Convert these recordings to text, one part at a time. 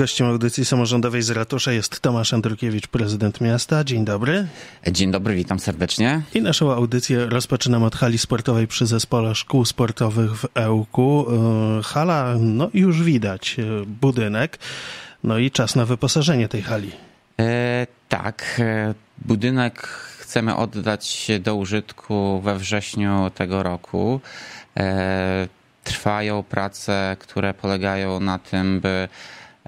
Gościem audycji samorządowej z ratusza jest Tomasz Andrukiewicz, prezydent miasta. Dzień dobry. Dzień dobry, witam serdecznie. I naszą audycję rozpoczynam od hali sportowej przy Zespole Szkół Sportowych w Ełku. E, hala, no już widać, e, budynek, no i czas na wyposażenie tej hali. E, tak, e, budynek chcemy oddać do użytku we wrześniu tego roku. E, trwają prace, które polegają na tym, by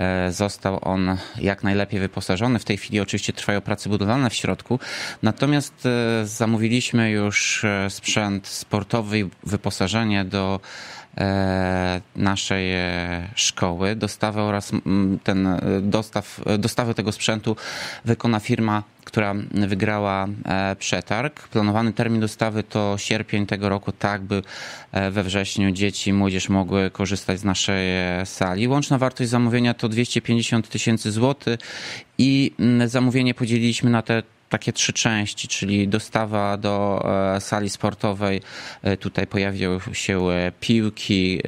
E, został on jak najlepiej wyposażony. W tej chwili oczywiście trwają prace budowlane w środku. Natomiast e, zamówiliśmy już e, sprzęt sportowy i wyposażenie do E, naszej e, szkoły. Dostawę oraz ten e, dostaw, dostawę tego sprzętu wykona firma, która wygrała przetarg. Planowany termin dostawy to sierpień tego roku, tak by we wrześniu dzieci i młodzież mogły korzystać z naszej sali. Łączna wartość zamówienia to 250 tysięcy złotych i zamówienie podzieliliśmy na te takie trzy części, czyli dostawa do e, sali sportowej. E, tutaj pojawiły się e, piłki,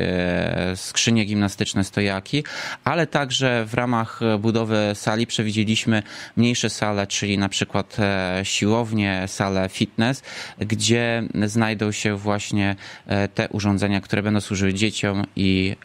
skrzynie gimnastyczne, stojaki, ale także w ramach budowy sali przewidzieliśmy mniejsze sale, czyli na przykład siłownie, sale fitness, gdzie znajdą się właśnie te urządzenia, które będą służyły dzieciom i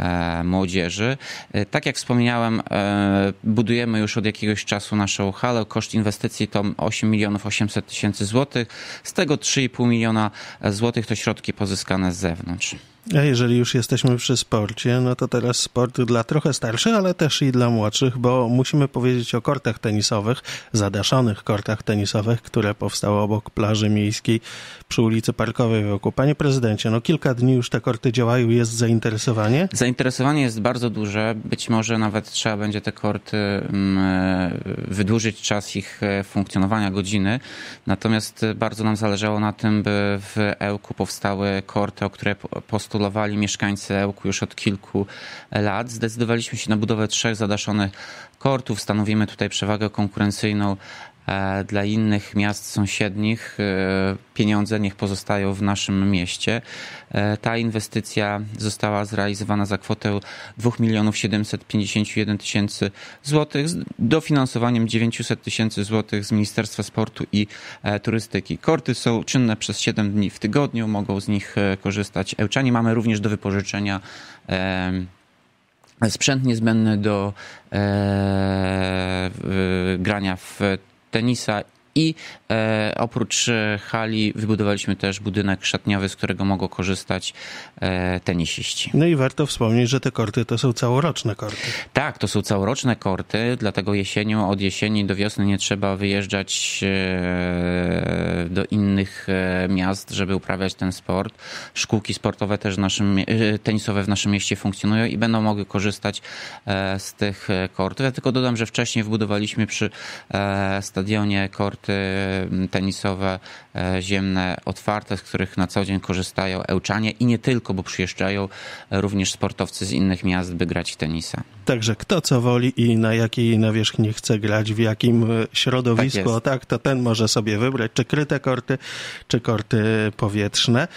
E, młodzieży. E, tak jak wspomniałem, e, budujemy już od jakiegoś czasu naszą halę. Koszt inwestycji to 8 milionów 800 tysięcy złotych. Z tego 3,5 miliona złotych to środki pozyskane z zewnątrz. A jeżeli już jesteśmy przy sporcie, no to teraz sport dla trochę starszych, ale też i dla młodszych, bo musimy powiedzieć o kortach tenisowych, zadaszonych kortach tenisowych, które powstały obok plaży miejskiej przy ulicy Parkowej wokół. Panie prezydencie, no kilka dni już te korty działają, jest zainteresowanie? Zainteresowanie jest bardzo duże, być może nawet trzeba będzie te korty mm, e, wydłużyć czas ich e, funkcjonowania, godziny. Natomiast bardzo nam zależało na tym, by w Ełku powstały korty, o które post postulowali mieszkańcy Ełku już od kilku lat. Zdecydowaliśmy się na budowę trzech zadaszonych kortów. Stanowimy tutaj przewagę konkurencyjną E, dla innych miast sąsiednich e, pieniądze niech pozostają w naszym mieście. E, ta inwestycja została zrealizowana za kwotę 2 milionów 751 tysięcy złotych z dofinansowaniem 900 tysięcy złotych z Ministerstwa Sportu i Turystyki. Korty są czynne przez 7 dni w tygodniu, mogą z nich korzystać Ełczanie. Mamy również do wypożyczenia sprzęt niezbędny do grania w った2 I e, oprócz e, hali wybudowaliśmy też budynek szatniowy, z którego mogą korzystać e, tenisiści. No i warto wspomnieć, że te korty to są całoroczne korty. Tak, to są całoroczne korty, dlatego jesienią, od jesieni do wiosny nie trzeba wyjeżdżać e, do innych e, miast, żeby uprawiać ten sport. Szkółki sportowe też w naszym, e, tenisowe w naszym mieście funkcjonują i będą mogły korzystać z tych kortów. Ja tylko dodam, że wcześniej wbudowaliśmy przy stadionie korty korty mm, tenisowe, e, ziemne, otwarte, z których na co dzień korzystają Ełczanie i nie tylko, bo przyjeżdżają e, również sportowcy z innych miast, by grać tenisa. Także kto co woli i na jakiej nawierzchni chce grać, w jakim e, środowisku, tak, tak to ten może sobie wybrać, czy kryte korty, czy korty powietrzne.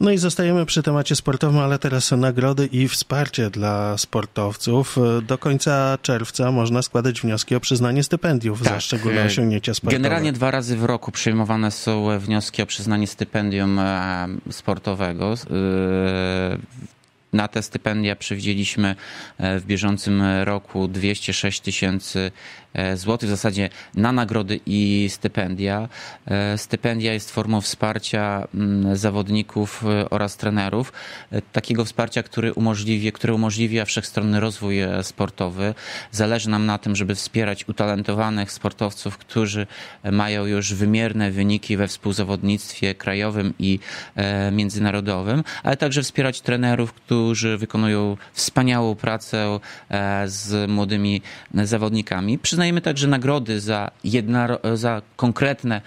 No i zostajemy przy temacie sportowym, ale teraz nagrody i wsparcie dla sportowców. Do końca czerwca można składać wnioski o przyznanie stypendiów tak. za szczególne osiągnięcia sportowe. Generalnie Generalnie dwa razy w roku przyjmowane są wnioski o przyznanie stypendium e, sportowego. E, na te stypendia przewidzieliśmy e, w bieżącym roku 206 tysięcy e, złotych, w zasadzie na nagrody i stypendia. E, stypendia jest formą wsparcia mm, zawodników oraz trenerów, takiego wsparcia, które umożliwia, które umożliwia wszechstronny rozwój sportowy. Zależy nam na tym, żeby wspierać utalentowanych sportowców, którzy mają już wymierne wyniki we współzawodnictwie krajowym i międzynarodowym, ale także wspierać trenerów, którzy którzy wykonują wspaniałą pracę e, z młodymi zawodnikami. Przyznajemy także nagrody za, jedna, za konkretne.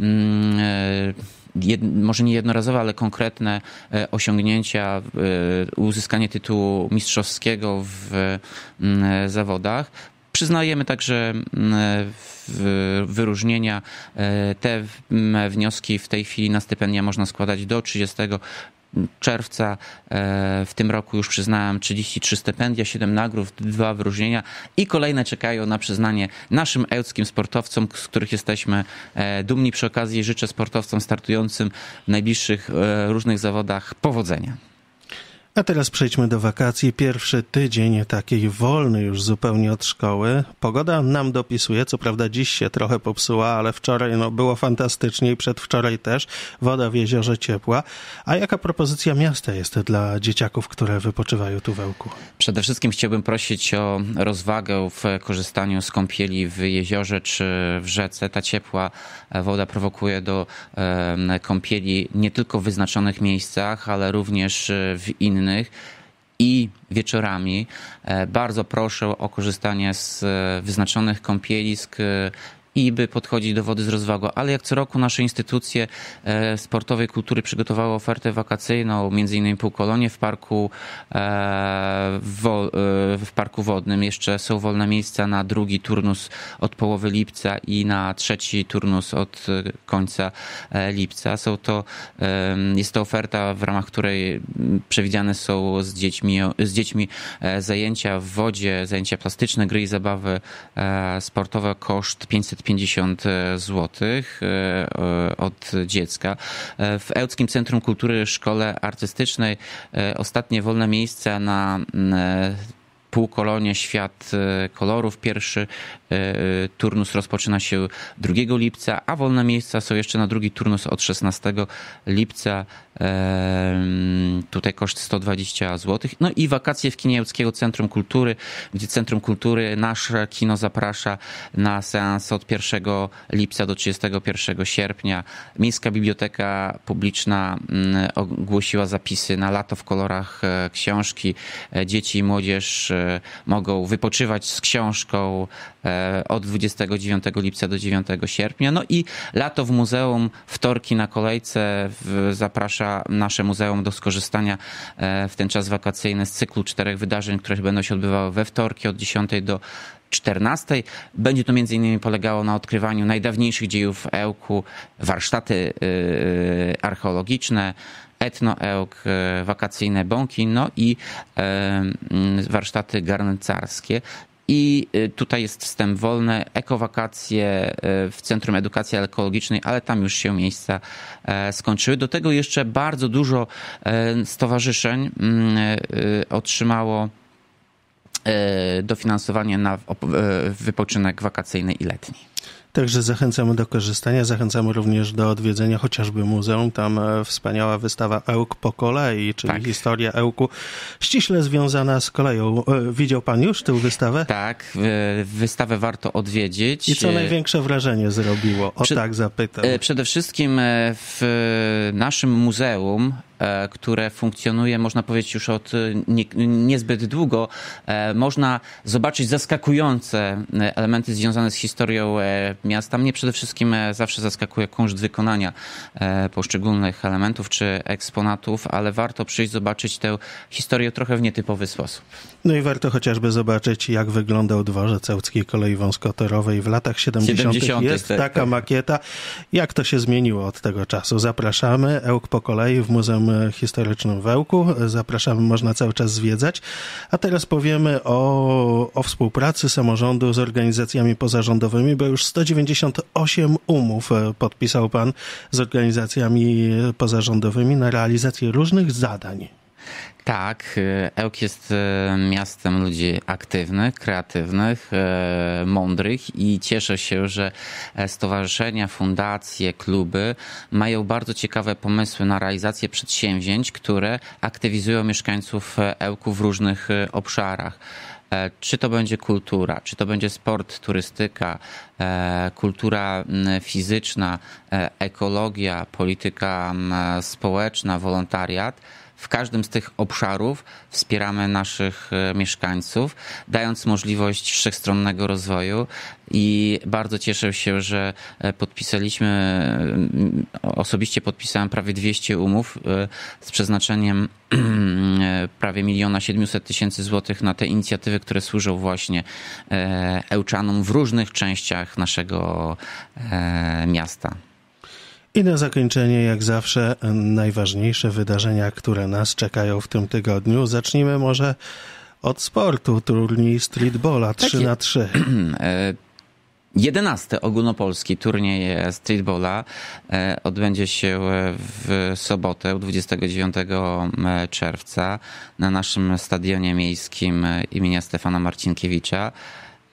Mm, e, jed, może nie jednorazowe, ale konkretne e, osiągnięcia, uzyskanie tytułu mistrzowskiego w mm, zawodach. Przyznajemy także mm, wyróżnienia. Te wnioski w tej chwili na stypendia można składać do 30 czerwca e, w tym roku już przyznałem 33 stypendia, 7 nagród, 2 wyróżnienia i kolejne czekają na przyznanie naszym ełckim sportowcom, z których jesteśmy e, dumni. Przy okazji życzę sportowcom startującym w najbliższych e, różnych zawodach powodzenia. A teraz przejdźmy do wakacji. Pierwszy tydzień takiej wolny już zupełnie od szkoły. Pogoda nam dopisuje, co prawda dziś się trochę popsuła, ale wczoraj no, było fantastycznie i przedwczoraj też. Woda w jeziorze ciepła. A jaka propozycja miasta jest dla dzieciaków, które wypoczywają tu wełku? Przede wszystkim chciałbym prosić o rozwagę w korzystaniu z kąpieli w jeziorze czy w rzece. Ta ciepła woda prowokuje do kąpieli nie tylko w wyznaczonych miejscach, ale również w innych i wieczorami. E, bardzo proszę o korzystanie z e, wyznaczonych kąpielisk e, i by podchodzić do wody z rozwagą. Ale jak co roku nasze instytucje e, sportowej kultury przygotowały ofertę wakacyjną, między innymi półkolonie w parku, e, e, w parku wodnym. Jeszcze są wolne miejsca na drugi turnus od połowy lipca i na trzeci turnus od końca lipca. Są to, jest to oferta, w ramach której przewidziane są z dziećmi, z dziećmi zajęcia w wodzie, zajęcia plastyczne, gry i zabawy sportowe, koszt 500 550 e, zł e, e, od dziecka. W Ełckim Centrum Kultury Szkole Artystycznej ostatnie wolne miejsca na półkolonie Świat e, Kolorów. Pierwszy e, e, turnus rozpoczyna się 2 lipca, a wolne miejsca są jeszcze na drugi turnus od 16 lipca. Tutaj koszt 120 zł. No i wakacje w kinie Centrum Kultury, gdzie Centrum Kultury nasze kino zaprasza na seans od 1 lipca do 31 sierpnia. Miejska Biblioteka Publiczna mm, ogłosiła zapisy na lato w kolorach książki. Dzieci i młodzież mogą wypoczywać z książką e, od 29 lipca do 9 sierpnia. No i lato w muzeum, wtorki na kolejce zaprasza nasze muzeum do skorzystania e, w ten czas wakacyjny z cyklu czterech wydarzeń, które będą się odbywały we wtorki od 10 do 14. Będzie to między innymi polegało na odkrywaniu najdawniejszych dziejów Ełku, warsztaty y, y, archeologiczne, etnoełk, e, wakacyjne bąki, no i e, warsztaty garncarskie. I e, tutaj jest wstęp wolny, ekowakacje w Centrum Edukacji Ekologicznej, ale tam już się miejsca skończyły. Do tego jeszcze bardzo dużo stowarzyszeń otrzymało dofinansowanie na wypoczynek wakacyjny i letni. Także zachęcamy do korzystania, zachęcamy również do odwiedzenia chociażby muzeum. Tam e, wspaniała wystawa Ełk po kolei, czyli tak. historia Ełku, ściśle związana z koleją. E, widział pan już tę wystawę? Tak, wystawę warto odwiedzić. I co największe wrażenie zrobiło? O Przed, tak zapytam. E, przede wszystkim w naszym muzeum E, które funkcjonuje, można powiedzieć, już od e, nie, niezbyt długo, e, można zobaczyć zaskakujące elementy związane z historią miasta. Mnie przede wszystkim zawsze zaskakuje kunszt wykonania poszczególnych elementów czy eksponatów, ale warto przyjść zobaczyć tę historię trochę w nietypowy sposób. No i warto chociażby zobaczyć, jak wyglądał dworzec Ełckiej Kolei Wąskotorowej w latach 70. 70. Jest tak, taka tak. makieta. Jak to się zmieniło od tego czasu? Zapraszamy. Ełk po kolei w Muzeum E, Historycznym Wełku. Zapraszamy, można cały czas zwiedzać. A teraz powiemy o, o współpracy samorządu z organizacjami pozarządowymi, bo już 198 umów e, podpisał Pan z organizacjami pozarządowymi na realizację różnych zadań. Tak, y, Ełk jest y, miastem ludzi aktywnych, kreatywnych, y, mądrych i cieszę się, że e, stowarzyszenia, fundacje, kluby mają bardzo ciekawe pomysły na realizację przedsięwzięć, które aktywizują mieszkańców e, Ełku w różnych e, obszarach czy to będzie kultura, czy to będzie sport, turystyka, kultura fizyczna, ekologia, polityka społeczna, wolontariat. W każdym z tych obszarów wspieramy naszych e, mieszkańców, dając możliwość wszechstronnego rozwoju i bardzo cieszę się, że e, podpisaliśmy, e, osobiście podpisałem prawie 200 umów z przeznaczeniem prawie miliona 700 tysięcy złotych na te inicjatywy, które służą właśnie Ełczanom w różnych częściach naszego miasta. I na zakończenie, jak zawsze, najważniejsze wydarzenia, które nas czekają w tym tygodniu. Zacznijmy może od sportu, turniej bola 3 na 3 Jedenasty ogólnopolski turniej bola e, odbędzie się w sobotę 29 czerwca na naszym stadionie miejskim imienia Stefana Marcinkiewicza.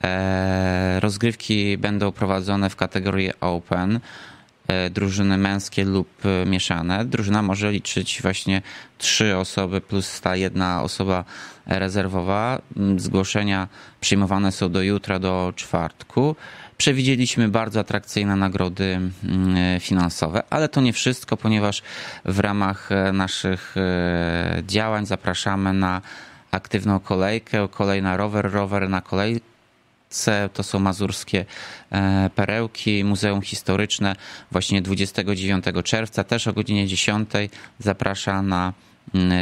E, rozgrywki będą prowadzone w kategorii Open. E, drużyny męskie lub e, mieszane. Drużyna może liczyć właśnie trzy osoby plus ta jedna osoba rezerwowa. Mm, zgłoszenia przyjmowane są do jutra, do czwartku. Przewidzieliśmy bardzo atrakcyjne nagrody mm, e, finansowe, ale to nie wszystko, ponieważ w ramach naszych działań zapraszamy na aktywną kolejkę, kolej na rower, rower na kolej to są mazurskie e, perełki, Muzeum Historyczne właśnie 29 czerwca, też o godzinie 10 zaprasza na mm, e,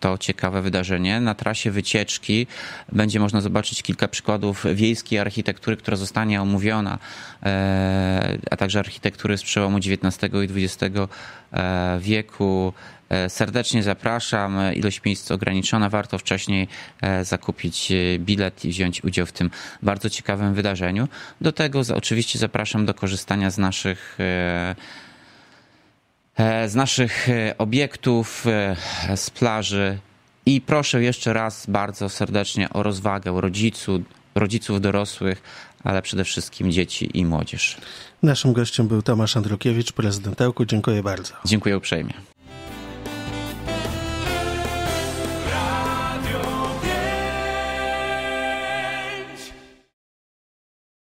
to ciekawe wydarzenie. Na trasie wycieczki będzie można zobaczyć kilka przykładów wiejskiej architektury, która zostanie omówiona, e, a także architektury z przełomu XIX i XX wieku, E, serdecznie zapraszam. Ilość miejsc ograniczona. Warto wcześniej e, zakupić e, bilet i wziąć udział w tym bardzo ciekawym wydarzeniu. Do tego oczywiście zapraszam do korzystania z naszych z naszych obiektów, z plaży. I proszę jeszcze raz bardzo serdecznie o rozwagę rodziców, rodziców dorosłych, ale przede wszystkim dzieci i młodzież. Naszym gościem był Tomasz Andrukiewicz, prezydent Ełku. Dziękuję bardzo. Dziękuję uprzejmie.